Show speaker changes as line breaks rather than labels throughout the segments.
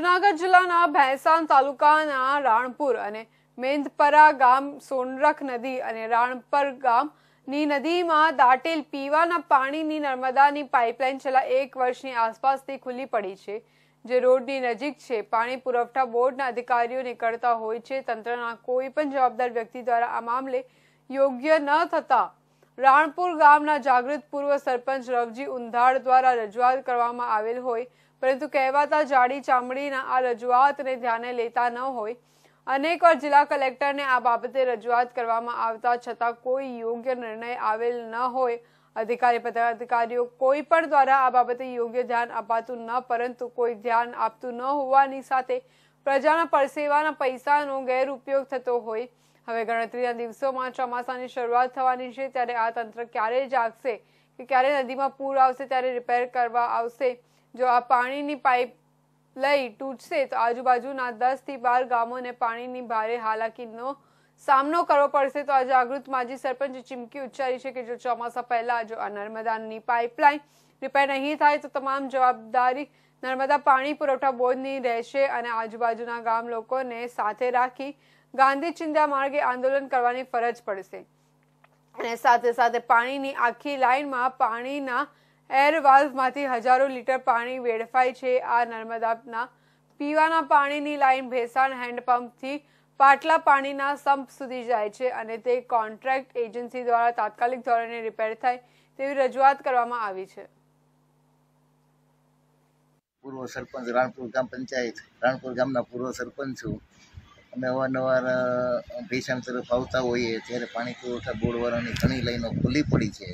જુનાગઢ જિલ્લાના ભેંસાણ તાલુકાના રાણપુર અને મેંદપરા ગામ સોનરખ નદી અને રાણપર ગામની નદીમાં દાટેલ પીવાના પાણીની નર્મદાની પાઇપલાઇન છેલ્લા એક વર્ષની આસપાસથી ખુલ્લી પડી છે જે રોડની નજીક છે પાણી પુરવઠા બોર્ડના અધિકારીઓ નીકળતા હોય છે તંત્રના કોઈ પણ જવાબદાર વ્યક્તિ દ્વારા આ મામલે યોગ્ય ન થતાં રાણપુર ગામના જાગૃત પૂર્વ સરપંચ રવજી ઉંધાડ દ્વારા રજૂઆત કરવામાં આવેલ હોય પરંતુ કહેવાતા જાડી ચામડીના આ રજૂઆતને ધ્યાને લેતા ન હોય અનેકવાર જિલ્લા કલેક્ટરને આ બાબતે રજૂઆત કરવામાં આવતા છતાં કોઈ યોગ્ય નિર્ણય આવેલ ન હોય અધિકારી પદાધિકારીઓ કોઈ પણ દ્વારા આ બાબતે યોગ્ય ધ્યાન અપાતું ન પરંતુ કોઈ ધ્યાન આપતું ન હોવાની સાથે પ્રજાના પરસેવાના પૈસાનો ગેરઉપયોગ થતો હોય હવે ગણતરીના દિવસોમાં ચોમાસાની શરૂઆત થવાની છે ત્યારે આ તંત્ર ક્યારે જાગશે કે ક્યારે નદીમાં પૂર આવશે ત્યારે રિપેર કરવા આવશે જો આ પાણીની પાઇપ લઈ તૂટશે તો આજુબાજુના થી બાર ગામોને પાણીની ભારે હાલાકી નો સામનો કરવો પડશે તો આ જાગૃત માજી સરપંચ ચીમકી ઉચ્ચારી છે કે જો ચોમાસા પહેલા જો આ નર્મદાની પાઇપલાઇન રિપેર નહીં થાય તો તમામ જવાબદારી નર્મદા પાણી પુરવઠા બોર્ડની રહેશે અને આજુબાજુના ગામ લોકોને સાથે રાખી ગાંધી ચિંતા માર્ગે આંદોલન કરવાની ફરજ પડશે અને સાથે સાથે પાણીની આખી લાઇનમાં પાણીના એર વાલ્વમાંથી હજારો લીટર પાણી વેડફાય છે આ નર્મદાના પીવાના પાણીની લાઇન ભેસાણ હેન્ડપંપથી પાટલા પાણીના સંપ સુધી જાય છે અને તે કોન્ટ્રાક્ટ એજન્સી દ્વારા તાત્કાલિક ધોરણે રિપેર થાય તેવી રજૂઆત કરવામાં આવી છે
પૂર્વ સરપંચ રાણપુર ગ્રામ પંચાયત રાણપુર ગામના પૂર્વ સરપંચ છું અમે અવારનવાર ભીષણ તરફ આવતા હોઈએ ત્યારે પાણી પુરવઠા બોર્ડવાળાની ઘણી લાઈનો ખુલ્લી પડી છે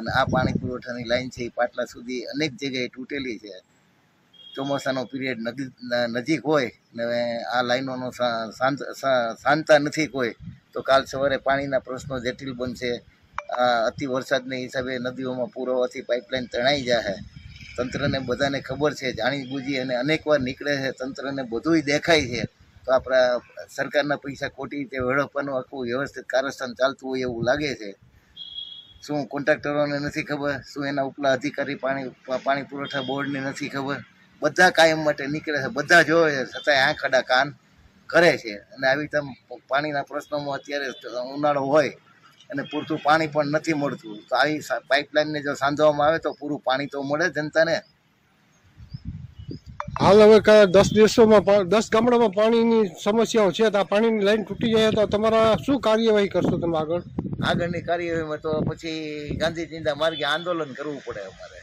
અને આ પાણી પુરવઠાની લાઈન છે એ પાટલા સુધી અનેક જગ્યાએ તૂટેલી છે ચોમાસાનો પીરિયડ નજીક હોય ને આ લાઈનોનો શાંતા નથી કોઈ તો કાલ સવારે પાણીના પ્રશ્નો જટિલ બનશે અતિ વરસાદને હિસાબે નદીઓમાં પૂર હોવાથી પાઇપલાઇન તણાઈ જશે તંત્રને બધાને ખબર છે જાણી બુજી અને અનેકવાર નીકળે છે તંત્રને બધુંય દેખાય છે તો આપણા સરકારના પૈસા ખોટી રીતે વેડફવાનું આખું વ્યવસ્થિત કારસ્થાન ચાલતું હોય એવું લાગે છે શું કોન્ટ્રાક્ટરોને નથી ખબર શું એના ઉપલા અધિકારી પાણી પાણી પુરવઠા બોર્ડને નથી ખબર બધા કાયમ માટે નીકળે છે બધા જોવે છે છતાંય આંખડા કાન કરે છે અને આવી રીતે પાણીના પ્રશ્નોમાં અત્યારે ઉનાળો હોય અને પૂરતું પાણી પણ નથી મળતું તો આવી પાઇપલાઇનને જો સાંધવામાં આવે તો પૂરું પાણી તો મળે જનતાને હાલ હવે દસ દિવસોમાં દસ ગામડામાં પાણીની સમસ્યાઓ છે તો આ પાણીની લાઈન તૂટી જાય તો તમારા શું કાર્યવાહી કરશો તમે આગળ આગળની કાર્યવાહીમાં તો પછી ગાંધી માર્ગે આંદોલન કરવું પડે અમારે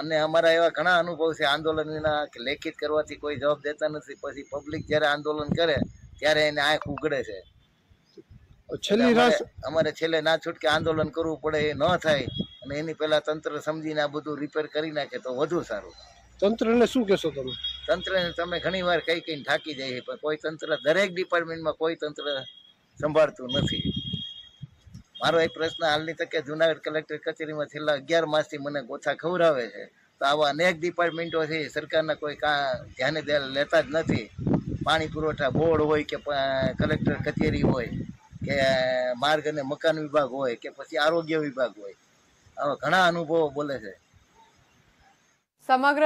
અને અમારા એવા ઘણા અનુભવ છે આંદોલન વિના લેખિત કરવાથી કોઈ જવાબ દેતા નથી પછી પબ્લિક જ્યારે આંદોલન કરે ત્યારે એને આંખ ઉગડે છે છેલ્લી રાત અમારે છેલ્લે ના છૂટકે આંદોલન કરવું પડે એ ન થાય અને એની પહેલા તંત્ર સમજીને આ બધું રિપેર કરી નાખે તો વધુ સારું તંત્રને શું કહેશો તમે તંત્રને તમે ઘણી વાર કઈ કઈ થાકી જાય પણ કોઈ તંત્ર દરેક ડિપાર્ટમેન્ટમાં કોઈ તંત્ર સંભાળતું નથી મારો એક પ્રશ્ન હાલની તકે જુનાગઢ કલેક્ટર કચેરીમાં છેલ્લા અગિયાર માસથી મને ગોથા ખવડાવે છે તો આવા અનેક ડિપાર્ટમેન્ટોથી સરકારના કોઈ કા ધ્યાને લેતા જ નથી પાણી પુરવઠા બોર્ડ હોય કે કલેક્ટર કચેરી હોય કે માર્ગ અને મકાન વિભાગ હોય કે પછી આરોગ્ય વિભાગ હોય આવા ઘણા અનુભવો બોલે છે
સમગ્ર